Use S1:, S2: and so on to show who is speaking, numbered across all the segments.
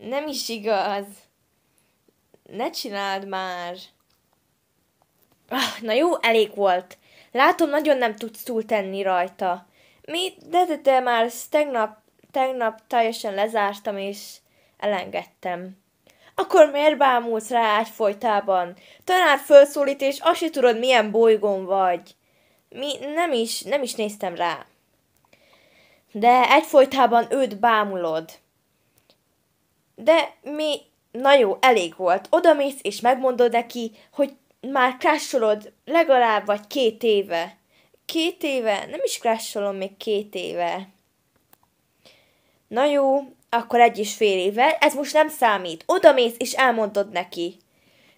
S1: Nem is igaz. Ne csináld már. Ah, na jó, elég volt. Látom, nagyon nem tudsz túl tenni rajta. Mi? De, de, de már tegnap, tegnap teljesen lezártam, és elengedtem. Akkor miért bámulsz rá ágyfolytában? Tanár felszólít, és azt se tudod, milyen bolygón vagy. Mi? Nem is, nem is néztem rá. De egyfolytában őt bámulod. De mi, na jó, elég volt. Oda mész és megmondod neki, hogy már crasholod legalább vagy két éve. Két éve? Nem is crasholom még két éve. Na jó, akkor egy is fél éve, ez most nem számít. Oda mész és elmondod neki.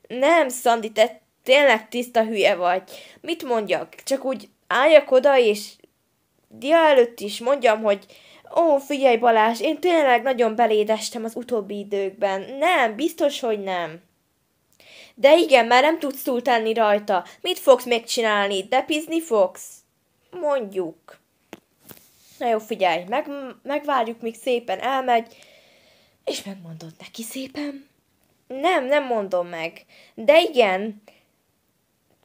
S1: Nem, Szandi, te tényleg tiszta hülye vagy. Mit mondjak? Csak úgy álljak oda, és dia előtt is mondjam, hogy Ó, figyelj Balázs, én tényleg nagyon belédestem az utóbbi időkben. Nem, biztos, hogy nem. De igen, már nem tudsz túl tenni rajta. Mit fogsz még csinálni? Depizni fogsz? Mondjuk. Na jó, figyelj, meg, megvárjuk, míg szépen elmegy, és megmondod neki szépen. Nem, nem mondom meg. De igen,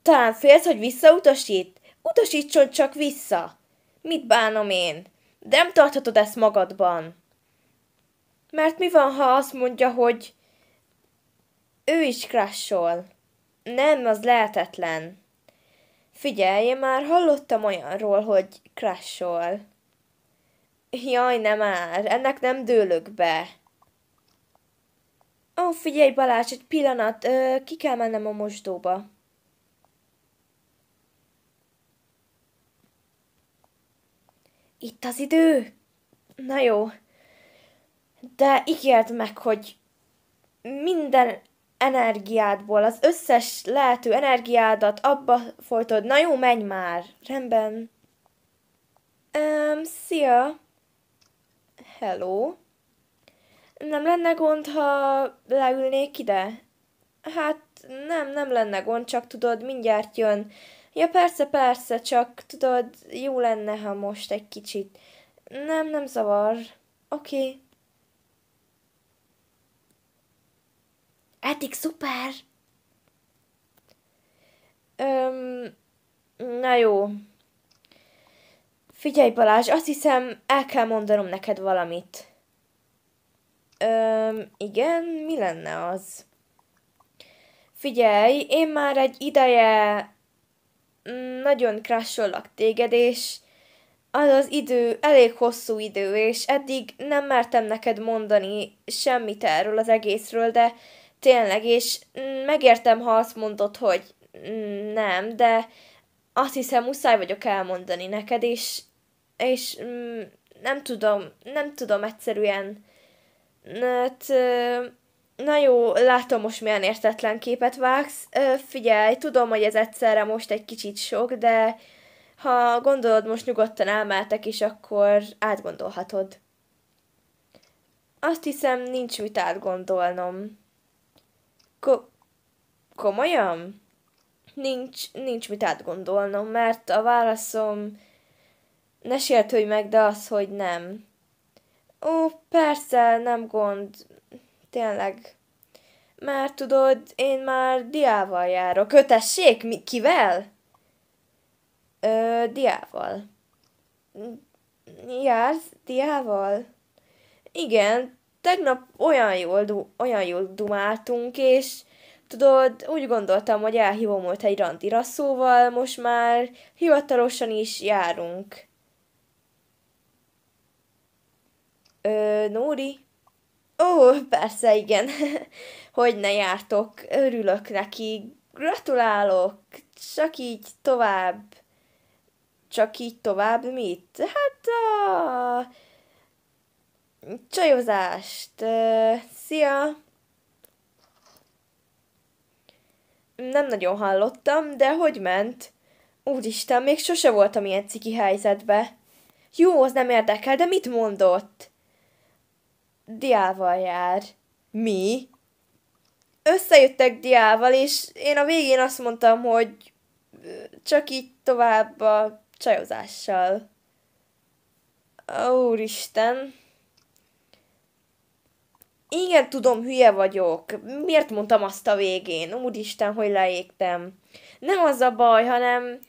S1: talán félsz, hogy visszautasít? Utasítson csak vissza. Mit bánom én? De nem tarthatod ezt magadban. Mert mi van, ha azt mondja, hogy ő is crushol? Nem, az lehetetlen. Figyelj, én már hallottam olyanról, hogy crushol. Jaj, nem már, ennek nem dőlök be. Ó, figyelj Balázs, egy pillanat, ö, ki kell mennem a mosdóba. Itt az idő! Na jó. De ígérd meg, hogy minden energiádból, az összes lehető energiádat abba folytod. Na jó, menj már. Rendben. Um, szia. Hello. Nem lenne gond, ha leülnék ide? Hát nem, nem lenne gond, csak tudod, mindjárt jön Ja persze, persze, csak tudod, jó lenne, ha most egy kicsit. Nem, nem zavar. Oké. Okay. Eddig szuper! Öm, na jó. Figyelj Balázs, azt hiszem el kell mondanom neked valamit. Öm, igen, mi lenne az? Figyelj, én már egy ideje nagyon crasholak téged, és az az idő elég hosszú idő, és eddig nem mertem neked mondani semmit erről az egészről, de tényleg, és megértem, ha azt mondod, hogy nem, de azt hiszem, muszáj vagyok elmondani neked, és, és mm, nem tudom, nem tudom egyszerűen, mert hát, Na jó, látom most milyen értetlen képet vágsz. Ö, figyelj, tudom, hogy ez egyszerre most egy kicsit sok, de ha gondolod, most nyugodtan elmeltek is, akkor átgondolhatod. Azt hiszem, nincs mit átgondolnom. Ko- komolyan? Nincs, nincs mit átgondolnom, mert a válaszom... Ne sértődj meg, de az, hogy nem. Ó, persze, nem gond, tényleg. Mert tudod, én már diával járok. Kötessék, mi, kivel? Ö, diával. Jársz diával? Igen, tegnap olyan jól, du- olyan jól dumáltunk, és tudod, úgy gondoltam, hogy elhívom őt egy randira, szóval most már hivatalosan is járunk. Ö, Nóri? Ó, persze, igen. Hogy ne jártok, örülök neki, gratulálok, csak így tovább. Csak így tovább mit? Hát a... Csajozást. Szia! Nem nagyon hallottam, de hogy ment? Úristen, még sose voltam ilyen ciki helyzetbe. Jó, az nem érdekel, de mit mondott? diával jár. Mi? Összejöttek diával, és én a végén azt mondtam, hogy csak így tovább a csajozással. úristen. Igen, tudom, hülye vagyok. Miért mondtam azt a végén? Úristen, hogy leégtem. Nem az a baj, hanem...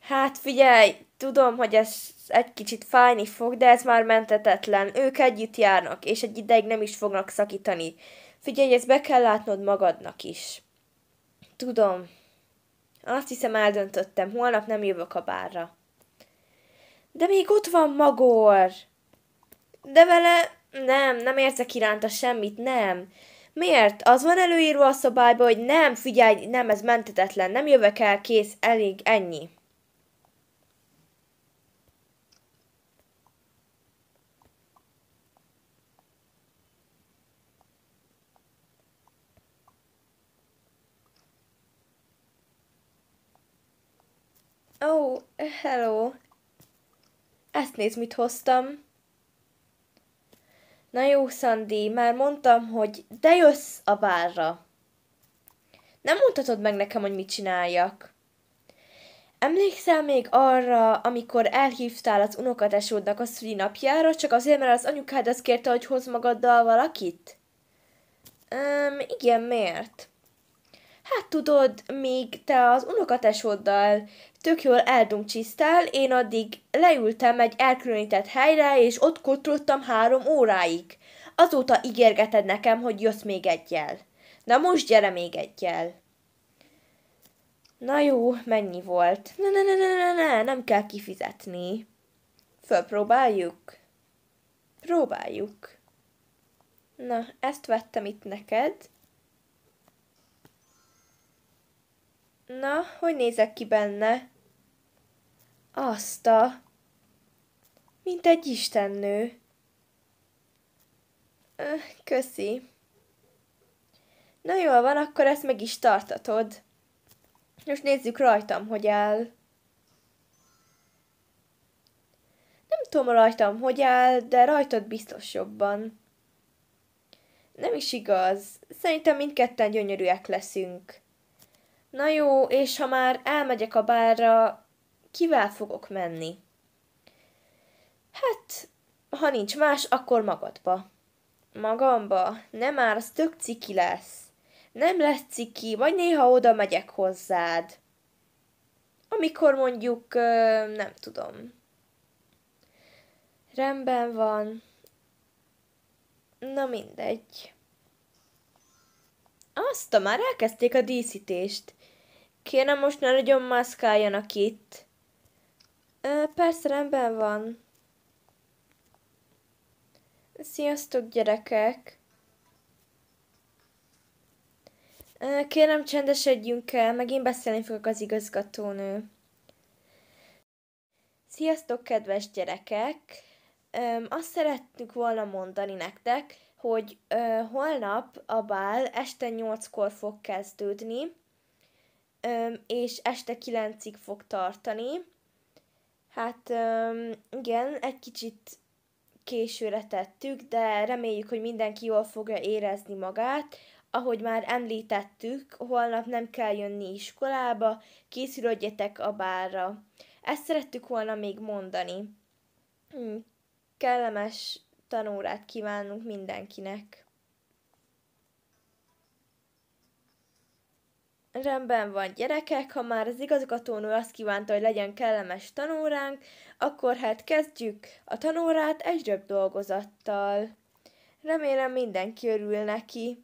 S1: Hát figyelj, tudom, hogy ez egy kicsit fájni fog, de ez már mentetetlen. Ők együtt járnak, és egy ideig nem is fognak szakítani. Figyelj, ezt be kell látnod magadnak is. Tudom. Azt hiszem eldöntöttem, holnap nem jövök a bárra. De még ott van Magor! De vele nem, nem érzek iránta semmit, nem. Miért? Az van előírva a szabályba, hogy nem, figyelj, nem, ez mentetetlen, nem jövök el, kész, elég, ennyi. Oh, hello. Ezt nézd, mit hoztam. Na jó, Szandi, már mondtam, hogy de jössz a bárra. Nem mondhatod meg nekem, hogy mit csináljak. Emlékszel még arra, amikor elhívtál az unokatesódnak a szülinapjára, csak azért, mert az anyukád azt kérte, hogy hoz magaddal valakit? Um, igen, miért? hát tudod, még te az unokatesoddal tök jól eldunkcsisztál, én addig leültem egy elkülönített helyre, és ott kotrottam három óráig. Azóta ígérgeted nekem, hogy jössz még egyel. Na most gyere még egyel. Na jó, mennyi volt? Ne, ne, ne, ne, ne, ne, nem kell kifizetni. Fölpróbáljuk? Próbáljuk. Na, ezt vettem itt neked. Na, hogy nézek ki benne? Azt a... Mint egy istennő. köszi. Na jól van, akkor ezt meg is tartatod. Most nézzük rajtam, hogy áll. Nem tudom rajtam, hogy áll, de rajtad biztos jobban. Nem is igaz. Szerintem mindketten gyönyörűek leszünk. Na jó, és ha már elmegyek a bárra, kivel fogok menni? Hát, ha nincs más, akkor magadba. Magamba? Nem már, az tök ciki lesz. Nem lesz ciki, vagy néha oda megyek hozzád. Amikor mondjuk, nem tudom. Rendben van. Na mindegy. Azt, már elkezdték a díszítést. Kérem, most ne nagyon maszkáljanak itt. Ö, persze, rendben van. Sziasztok, gyerekek! Ö, kérem, csendesedjünk el, megint beszélni fogok az igazgatónő. Sziasztok, kedves gyerekek! Öm, azt szerettük volna mondani nektek, hogy ö, holnap a bál este 8-kor fog kezdődni, ö, és este 9-ig fog tartani. Hát ö, igen, egy kicsit későre tettük, de reméljük, hogy mindenki jól fogja érezni magát. Ahogy már említettük, holnap nem kell jönni iskolába, készülődjetek a bárra. Ezt szerettük volna még mondani. Hm, kellemes tanórát kívánunk mindenkinek. Rendben van, gyerekek, ha már az igazgatónő azt kívánta, hogy legyen kellemes tanóránk, akkor hát kezdjük a tanórát egy dolgozattal. Remélem mindenki örül neki.